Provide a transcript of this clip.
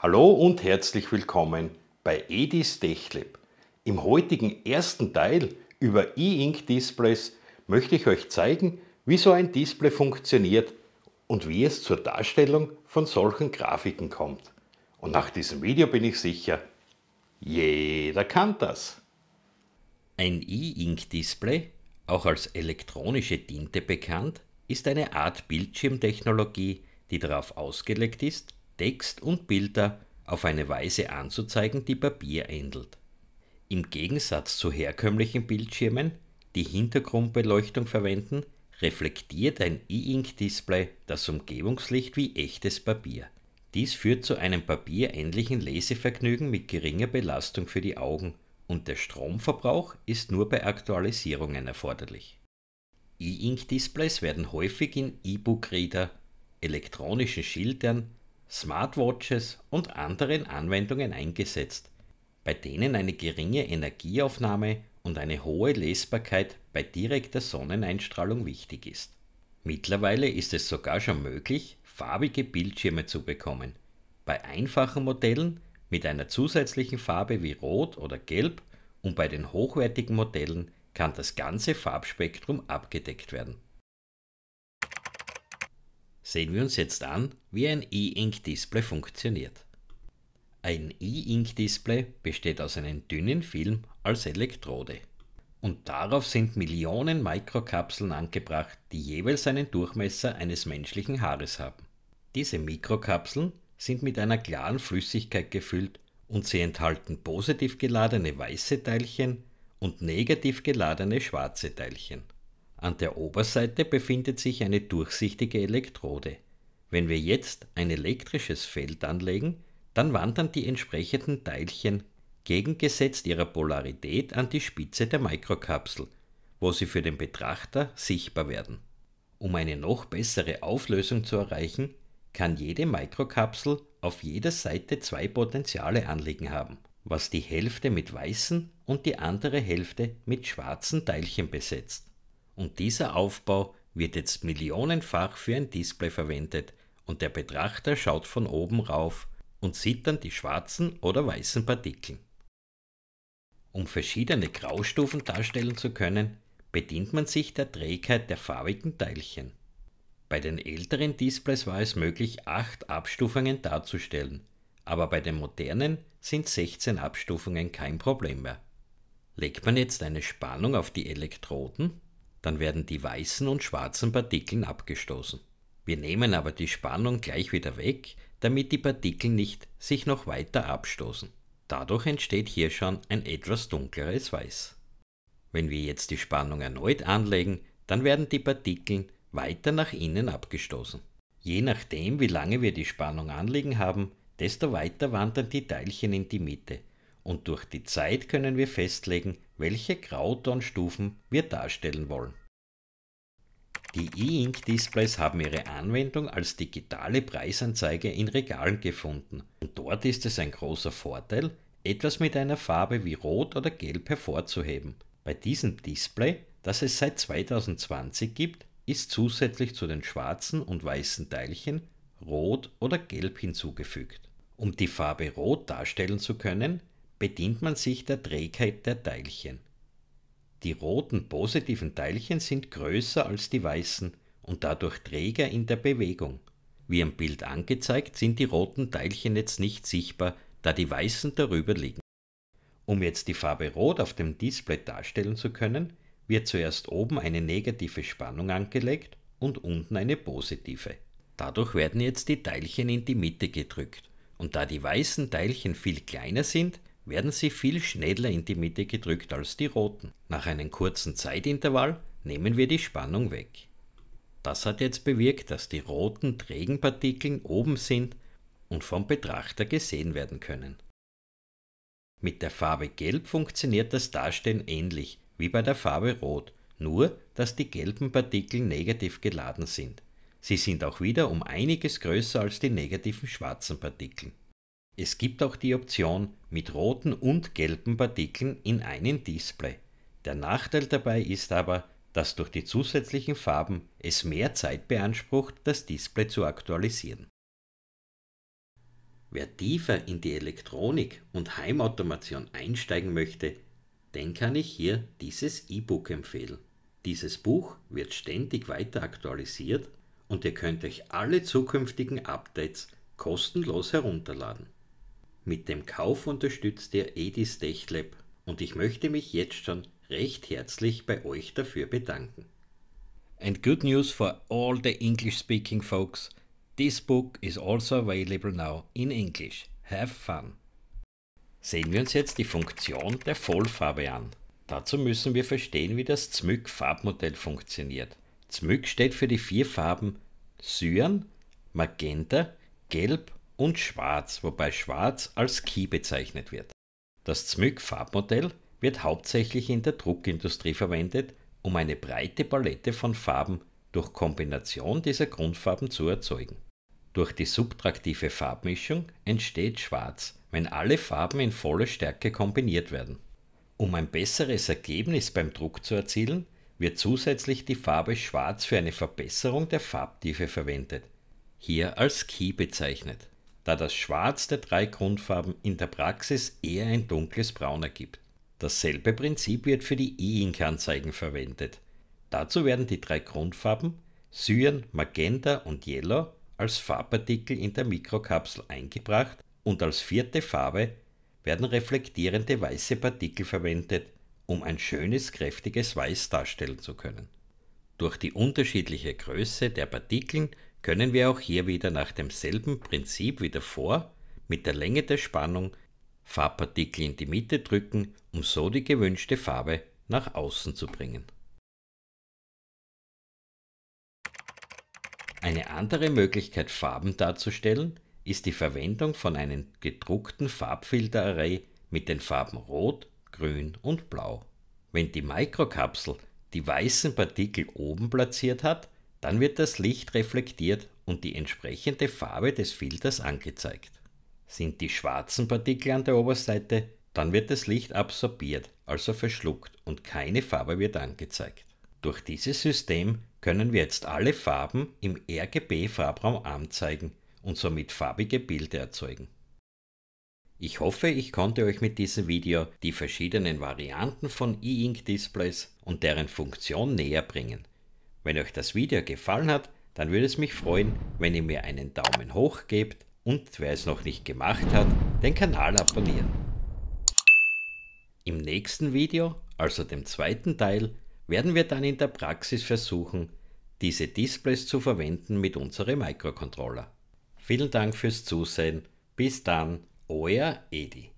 Hallo und herzlich willkommen bei Edis Techlab. Im heutigen ersten Teil über E-Ink Displays möchte ich euch zeigen, wie so ein Display funktioniert und wie es zur Darstellung von solchen Grafiken kommt. Und nach diesem Video bin ich sicher, jeder kann das. Ein E-Ink Display, auch als elektronische Tinte bekannt, ist eine Art Bildschirmtechnologie, die darauf ausgelegt ist, Text und Bilder auf eine Weise anzuzeigen, die Papier ähnelt. Im Gegensatz zu herkömmlichen Bildschirmen, die Hintergrundbeleuchtung verwenden, reflektiert ein E-Ink-Display das Umgebungslicht wie echtes Papier. Dies führt zu einem papierähnlichen Lesevergnügen mit geringer Belastung für die Augen und der Stromverbrauch ist nur bei Aktualisierungen erforderlich. E-Ink-Displays werden häufig in E-Book-Reader, elektronischen Schildern, Smartwatches und anderen Anwendungen eingesetzt, bei denen eine geringe Energieaufnahme und eine hohe Lesbarkeit bei direkter Sonneneinstrahlung wichtig ist. Mittlerweile ist es sogar schon möglich, farbige Bildschirme zu bekommen. Bei einfachen Modellen mit einer zusätzlichen Farbe wie Rot oder Gelb und bei den hochwertigen Modellen kann das ganze Farbspektrum abgedeckt werden sehen wir uns jetzt an, wie ein E-Ink-Display funktioniert. Ein E-Ink-Display besteht aus einem dünnen Film als Elektrode. Und darauf sind Millionen Mikrokapseln angebracht, die jeweils einen Durchmesser eines menschlichen Haares haben. Diese Mikrokapseln sind mit einer klaren Flüssigkeit gefüllt und sie enthalten positiv geladene weiße Teilchen und negativ geladene schwarze Teilchen. An der Oberseite befindet sich eine durchsichtige Elektrode. Wenn wir jetzt ein elektrisches Feld anlegen, dann wandern die entsprechenden Teilchen gegengesetzt ihrer Polarität an die Spitze der Mikrokapsel, wo sie für den Betrachter sichtbar werden. Um eine noch bessere Auflösung zu erreichen, kann jede Mikrokapsel auf jeder Seite zwei Potenziale anliegen haben, was die Hälfte mit weißen und die andere Hälfte mit schwarzen Teilchen besetzt und dieser Aufbau wird jetzt millionenfach für ein Display verwendet und der Betrachter schaut von oben rauf und sieht dann die schwarzen oder weißen Partikel. Um verschiedene Graustufen darstellen zu können, bedient man sich der Trägheit der farbigen Teilchen. Bei den älteren Displays war es möglich, 8 Abstufungen darzustellen, aber bei den modernen sind 16 Abstufungen kein Problem mehr. Legt man jetzt eine Spannung auf die Elektroden, dann werden die weißen und schwarzen Partikeln abgestoßen. Wir nehmen aber die Spannung gleich wieder weg, damit die Partikel nicht sich noch weiter abstoßen. Dadurch entsteht hier schon ein etwas dunkleres Weiß. Wenn wir jetzt die Spannung erneut anlegen, dann werden die Partikel weiter nach innen abgestoßen. Je nachdem, wie lange wir die Spannung anliegen haben, desto weiter wandern die Teilchen in die Mitte und durch die Zeit können wir festlegen, welche Grautonstufen wir darstellen wollen. Die E-Ink-Displays haben ihre Anwendung als digitale Preisanzeige in Regalen gefunden und dort ist es ein großer Vorteil, etwas mit einer Farbe wie Rot oder Gelb hervorzuheben. Bei diesem Display, das es seit 2020 gibt, ist zusätzlich zu den schwarzen und weißen Teilchen Rot oder Gelb hinzugefügt. Um die Farbe Rot darstellen zu können, bedient man sich der Trägheit der Teilchen. Die roten positiven Teilchen sind größer als die weißen und dadurch träger in der Bewegung. Wie am Bild angezeigt sind die roten Teilchen jetzt nicht sichtbar, da die weißen darüber liegen. Um jetzt die Farbe Rot auf dem Display darstellen zu können, wird zuerst oben eine negative Spannung angelegt und unten eine positive. Dadurch werden jetzt die Teilchen in die Mitte gedrückt. Und da die weißen Teilchen viel kleiner sind, werden sie viel schneller in die Mitte gedrückt als die roten. Nach einem kurzen Zeitintervall nehmen wir die Spannung weg. Das hat jetzt bewirkt, dass die roten trägen Partikeln oben sind und vom Betrachter gesehen werden können. Mit der Farbe Gelb funktioniert das Darstellen ähnlich wie bei der Farbe Rot, nur dass die gelben Partikel negativ geladen sind. Sie sind auch wieder um einiges größer als die negativen schwarzen Partikel. Es gibt auch die Option mit roten und gelben Partikeln in einem Display. Der Nachteil dabei ist aber, dass durch die zusätzlichen Farben es mehr Zeit beansprucht, das Display zu aktualisieren. Wer tiefer in die Elektronik und Heimautomation einsteigen möchte, den kann ich hier dieses E-Book empfehlen. Dieses Buch wird ständig weiter aktualisiert und ihr könnt euch alle zukünftigen Updates kostenlos herunterladen. Mit dem Kauf unterstützt ihr Edis Tech Lab und ich möchte mich jetzt schon recht herzlich bei euch dafür bedanken. And good news for all the English speaking folks. This book is also available now in English. Have fun! Sehen wir uns jetzt die Funktion der Vollfarbe an. Dazu müssen wir verstehen, wie das ZMYK-Farbmodell funktioniert. ZMYK steht für die vier Farben Cyan, Magenta, Gelb und Schwarz, wobei Schwarz als Key bezeichnet wird. Das Zmück-Farbmodell wird hauptsächlich in der Druckindustrie verwendet, um eine breite Palette von Farben durch Kombination dieser Grundfarben zu erzeugen. Durch die subtraktive Farbmischung entsteht Schwarz, wenn alle Farben in voller Stärke kombiniert werden. Um ein besseres Ergebnis beim Druck zu erzielen, wird zusätzlich die Farbe Schwarz für eine Verbesserung der Farbtiefe verwendet, hier als Key bezeichnet da das Schwarz der drei Grundfarben in der Praxis eher ein dunkles Braun ergibt. Dasselbe Prinzip wird für die E-Ink-Anzeigen verwendet. Dazu werden die drei Grundfarben Cyan, Magenta und Yellow als Farbpartikel in der Mikrokapsel eingebracht und als vierte Farbe werden reflektierende weiße Partikel verwendet, um ein schönes, kräftiges Weiß darstellen zu können. Durch die unterschiedliche Größe der Partikeln können wir auch hier wieder nach demselben Prinzip wie davor mit der Länge der Spannung Farbpartikel in die Mitte drücken, um so die gewünschte Farbe nach außen zu bringen. Eine andere Möglichkeit, Farben darzustellen, ist die Verwendung von einem gedruckten Farbfilterarray mit den Farben Rot, Grün und Blau. Wenn die Mikrokapsel die weißen Partikel oben platziert hat, dann wird das Licht reflektiert und die entsprechende Farbe des Filters angezeigt. Sind die schwarzen Partikel an der Oberseite, dann wird das Licht absorbiert, also verschluckt und keine Farbe wird angezeigt. Durch dieses System können wir jetzt alle Farben im RGB-Farbraum anzeigen und somit farbige Bilder erzeugen. Ich hoffe, ich konnte euch mit diesem Video die verschiedenen Varianten von E-Ink-Displays und deren Funktion näher bringen. Wenn euch das Video gefallen hat, dann würde es mich freuen, wenn ihr mir einen Daumen hoch gebt und wer es noch nicht gemacht hat, den Kanal abonnieren. Im nächsten Video, also dem zweiten Teil, werden wir dann in der Praxis versuchen, diese Displays zu verwenden mit unserem Microcontroller. Vielen Dank fürs Zusehen. Bis dann, euer Edi.